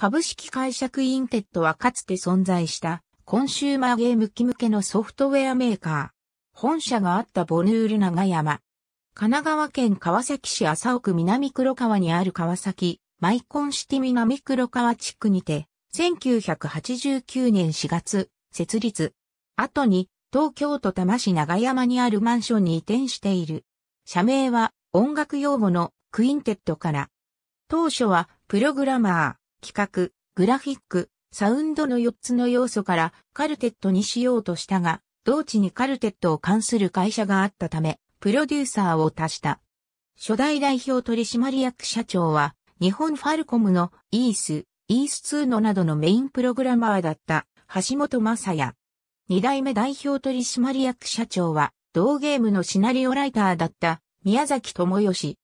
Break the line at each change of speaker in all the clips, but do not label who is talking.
株式会社クインテットはかつて存在したコンシューマーゲーム機向けのソフトウェアメーカー。本社があったボヌール長山。神奈川県川崎市麻生区南黒川にある川崎、マイコンシティ南黒川地区にて、1989年4月、設立。後に、東京都多摩市長山にあるマンションに移転している。社名は、音楽用語のクインテットから。当初は、プログラマー、企画、グラフィック、サウンドの4つの要素からカルテットにしようとしたが、同地にカルテットを関する会社があったため、プロデューサーを足した。初代代表取締役社長は、日本ファルコムのイース、イース2のなどのメインプログラマーだった橋本正也。二代目代表取締役社長は、同ゲームのシナリオライターだった宮崎智義。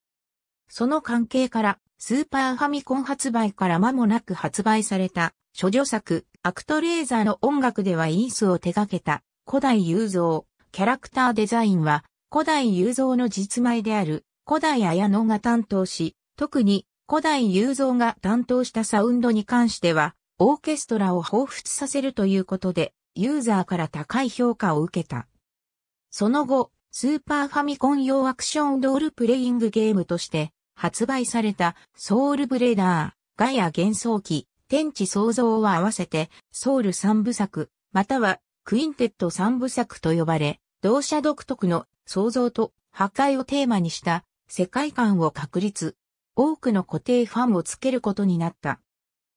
その関係からスーパーファミコン発売から間もなく発売された、諸女作、アクトレーザーの音楽ではイースを手掛けた、古代雄造。キャラクターデザインは、古代雄造の実前である、古代綾野が担当し、特に古代雄造が担当したサウンドに関しては、オーケストラを彷彿させるということで、ユーザーから高い評価を受けた。その後、スーパーファミコン用アクションドールプレイングゲームとして、発売されたソウルブレーダー、ガヤ幻想機、天地創造は合わせてソウル三部作、またはクインテット三部作と呼ばれ、同社独特の創造と破壊をテーマにした世界観を確立。多くの固定ファンをつけることになった。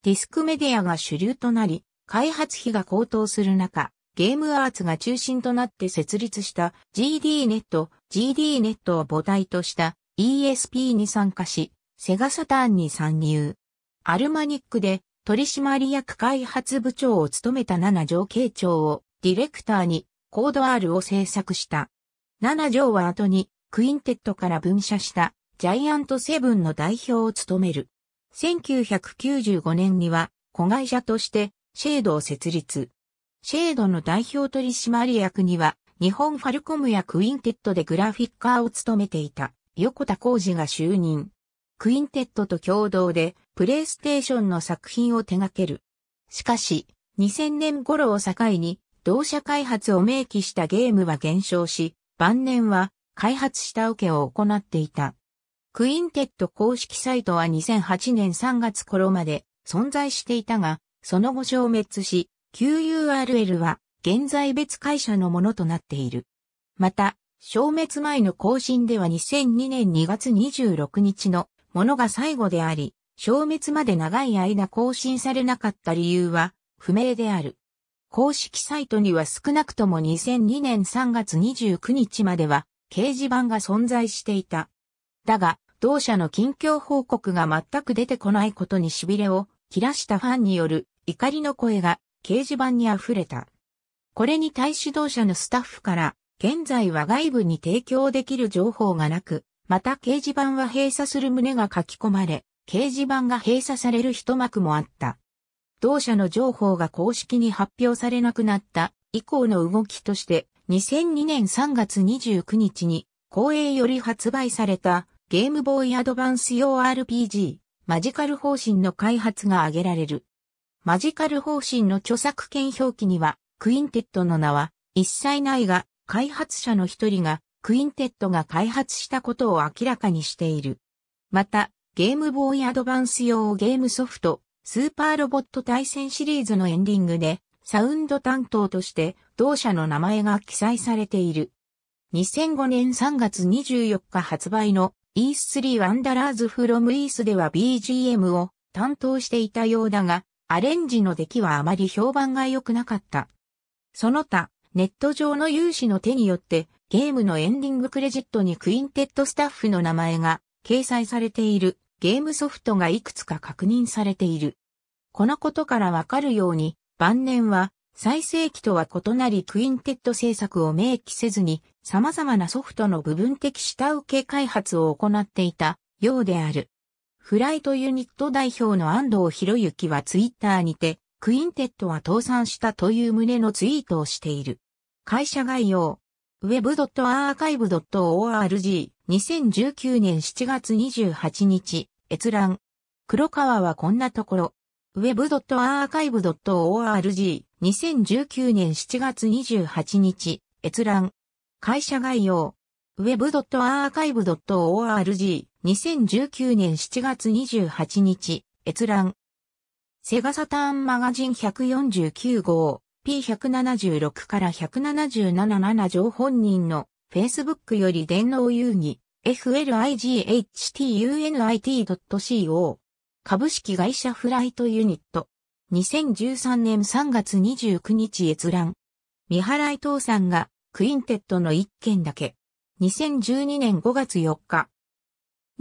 ディスクメディアが主流となり、開発費が高騰する中、ゲームアーツが中心となって設立した GD ネット、GD ネットを母体とした ESP に参加し、セガサターンに参入。アルマニックで取締役開発部長を務めた七条慶長をディレクターにコード R を制作した。七条は後にクインテットから分社したジャイアントセブンの代表を務める。1995年には子会社としてシェードを設立。シェードの代表取締役には日本ファルコムやクインテットでグラフィッカーを務めていた横田浩二が就任。クインテットと共同でプレイステーションの作品を手掛ける。しかし、2000年頃を境に同社開発を明記したゲームは減少し、晩年は開発した受けを行っていた。クインテット公式サイトは2008年3月頃まで存在していたが、その後消滅し、QURL は現在別会社のものとなっている。また、消滅前の更新では2002年2月26日のものが最後であり、消滅まで長い間更新されなかった理由は不明である。公式サイトには少なくとも2002年3月29日までは掲示板が存在していた。だが、同社の近況報告が全く出てこないことに痺れを切らしたファンによる怒りの声が掲示板に溢れた。これに対し同社のスタッフから現在は外部に提供できる情報がなく、また掲示板は閉鎖する旨が書き込まれ、掲示板が閉鎖される一幕もあった。同社の情報が公式に発表されなくなった以降の動きとして、2002年3月29日に、公営より発売されたゲームボーイアドバンス用 RPG、マジカル方針の開発が挙げられる。マジカル方針の著作権表記には、クインテッドの名は一切ないが、開発者の一人がクインテットが開発したことを明らかにしている。また、ゲームボーイアドバンス用ゲームソフト、スーパーロボット対戦シリーズのエンディングで、サウンド担当として同社の名前が記載されている。2005年3月24日発売の E3 ワンダラーズフロムイースでは BGM を担当していたようだが、アレンジの出来はあまり評判が良くなかった。その他、ネット上の有志の手によってゲームのエンディングクレジットにクインテットスタッフの名前が掲載されているゲームソフトがいくつか確認されている。このことからわかるように晩年は最盛期とは異なりクインテット制作を明記せずに様々なソフトの部分的下請け開発を行っていたようである。フライトユニット代表の安藤博之はツイッターにてクインテットは倒産したという旨のツイートをしている。会社概要。web.archive.org 2019年7月28日閲覧。黒川はこんなところ。web.archive.org 2019年7月28日閲覧。会社概要。web.archive.org 2019年7月28日閲覧。セガサターンマガジン149号。P176 から177情本人の Facebook より電脳遊戯 FLIGHTUNIT.CO 株式会社フライトユニット2013年3月29日閲覧三原伊藤さんがクインテットの1件だけ2012年5月4日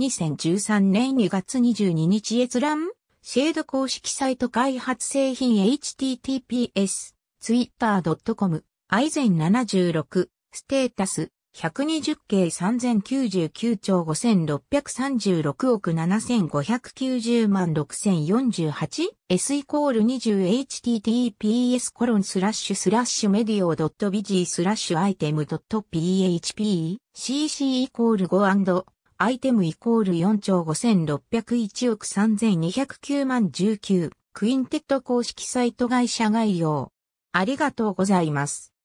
2013年2月22日閲覧シェード公式サイト開発製品 https twitter.com、アイゼン76、ステータス、120系3099兆5636億7590万 6048S イコール 20https コロンスラッシュスラッシュメディオドットビジースラッシュアイテムドット php cc イコール5アイテムイコール4兆5601億3209万19クインテット公式サイト会社概要ありがとうございます。